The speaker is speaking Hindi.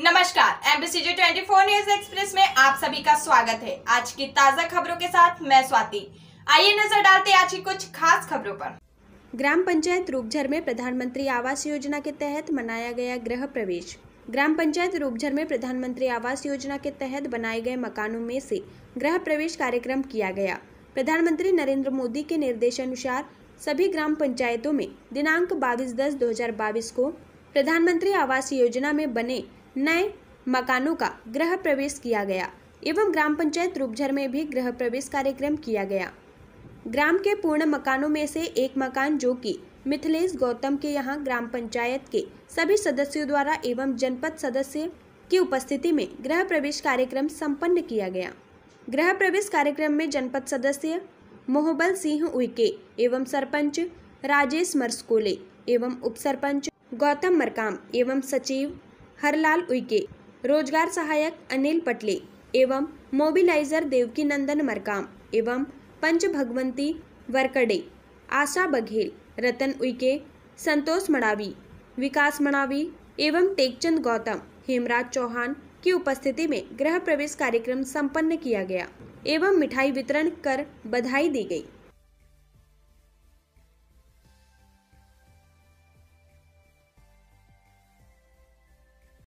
नमस्कार एमबीसीजी 24 न्यूज एक्सप्रेस में आप सभी का स्वागत है आज की ताजा खबरों के साथ मैं स्वाति आइए नजर डालते आज की कुछ खास खबरों पर ग्राम पंचायत रूपझर में प्रधानमंत्री आवास योजना के तहत मनाया गया गृह प्रवेश ग्राम पंचायत रूपझर में प्रधानमंत्री आवास योजना के तहत बनाए गए मकानों में से गृह प्रवेश कार्यक्रम किया गया प्रधानमंत्री नरेंद्र मोदी के निर्देशानुसार सभी ग्राम पंचायतों में दिनांक 22 दस 2022 को प्रधानमंत्री आवास योजना में बने नए मकानों का गृह प्रवेश किया गया एवं ग्राम पंचायत रूपझर में भी गृह प्रवेश कार्यक्रम किया गया ग्राम के पूर्ण मकानों में से एक मकान जो कि मिथिलेश गौतम के यहाँ ग्राम पंचायत के सभी सदस्यों द्वारा एवं जनपद सदस्य की उपस्थिति में गृह प्रवेश कार्यक्रम संपन्न किया गया गृह प्रवेश कार्यक्रम में जनपद सदस्य मोहबल सिंह उइके एवं सरपंच राजेश मरसकोले एवं उपसरपंच गौतम मरकाम एवं सचिव हरलाल उइके रोजगार सहायक अनिल पटले एवं मोबिलाइजर देवकी नंदन मरकाम एवं पंच भगवंती वरकड़े आशा बघेल रतन उइके संतोष मड़ावी विकास मड़ावी एवं टेकचंद गौतम हेमराज चौहान की उपस्थिति में गृह प्रवेश कार्यक्रम संपन्न किया गया एवं मिठाई वितरण कर बधाई दी गई